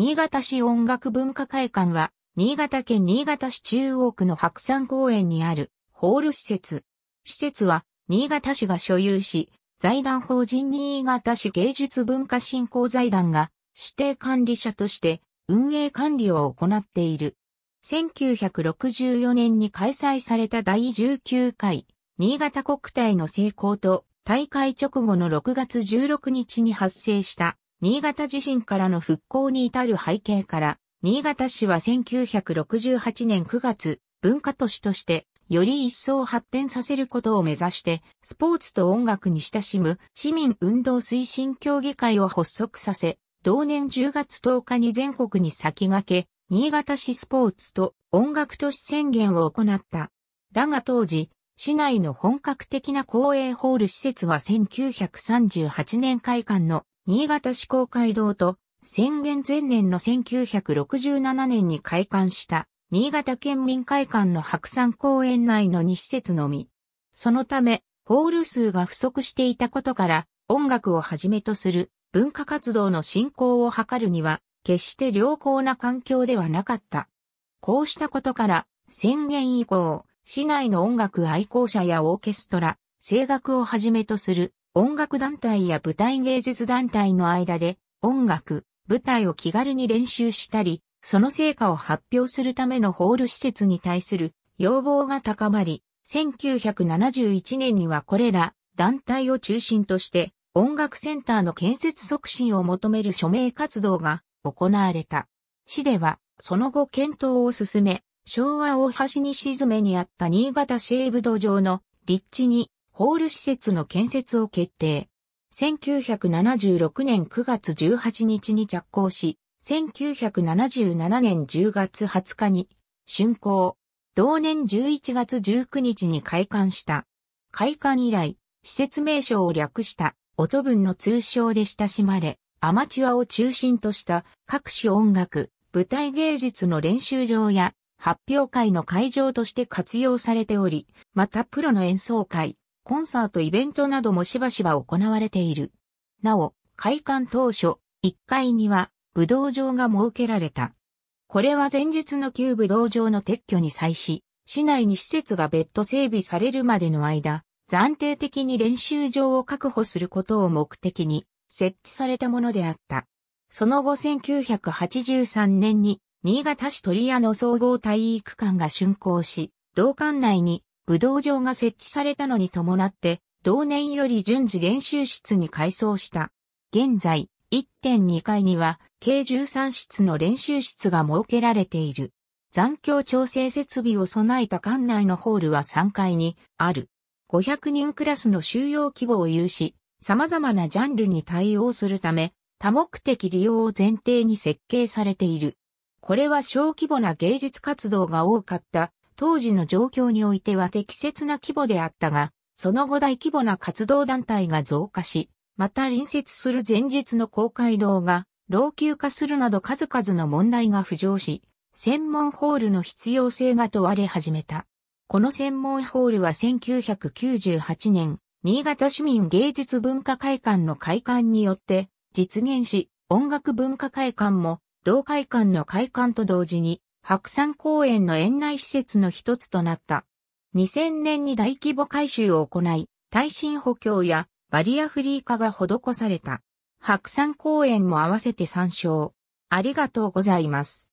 新潟市音楽文化会館は、新潟県新潟市中央区の白山公園にあるホール施設。施設は、新潟市が所有し、財団法人新潟市芸術文化振興財団が指定管理者として運営管理を行っている。1964年に開催された第19回新潟国体の成功と大会直後の6月16日に発生した新潟地震からの復興に至る背景から、新潟市は1968年9月、文化都市として、より一層発展させることを目指して、スポーツと音楽に親しむ市民運動推進協議会を発足させ、同年10月10日に全国に先駆け、新潟市スポーツと音楽都市宣言を行った。だが当時、市内の本格的な公営ホール施設は1938年開館の新潟市公会堂と宣言前年の1967年に開館した新潟県民会館の白山公園内の2施設のみ。そのため、ホール数が不足していたことから、音楽をはじめとする文化活動の振興を図るには、決して良好な環境ではなかった。こうしたことから、宣言以降、市内の音楽愛好者やオーケストラ、声楽をはじめとする音楽団体や舞台芸術団体の間で音楽、舞台を気軽に練習したり、その成果を発表するためのホール施設に対する要望が高まり、1971年にはこれら団体を中心として音楽センターの建設促進を求める署名活動が行われた。市ではその後検討を進め、昭和大橋に沈めにあった新潟西ェブ土壌の立地にホール施設の建設を決定。1976年9月18日に着工し、1977年10月20日に竣工。同年11月19日に開館した。開館以来、施設名称を略した音文の通称で親しまれ、アマチュアを中心とした各種音楽、舞台芸術の練習場や発表会の会場として活用されており、またプロの演奏会、コンサートイベントなどもしばしば行われている。なお、開館当初、1階には武道場が設けられた。これは前日の旧武道場の撤去に際し、市内に施設が別途整備されるまでの間、暫定的に練習場を確保することを目的に設置されたものであった。その後1983年に新潟市鳥屋の総合体育館が竣工し、道館内に武道場が設置されたのに伴って、同年より順次練習室に改装した。現在、1.2階には、計13室の練習室が設けられている。残響調整設備を備えた館内のホールは3階にある。500人クラスの収容規模を有し、様々なジャンルに対応するため、多目的利用を前提に設計されている。これは小規模な芸術活動が多かった当時の状況においては適切な規模であったが、その後大規模な活動団体が増加し、また隣接する前日の公会堂が老朽化するなど数々の問題が浮上し、専門ホールの必要性が問われ始めた。この専門ホールは1998年、新潟市民芸術文化会館の会館によって実現し、音楽文化会館も同会館の会館と同時に白山公園の園内施設の一つとなった。2000年に大規模改修を行い、耐震補強やバリアフリー化が施された。白山公園も合わせて参照。ありがとうございます。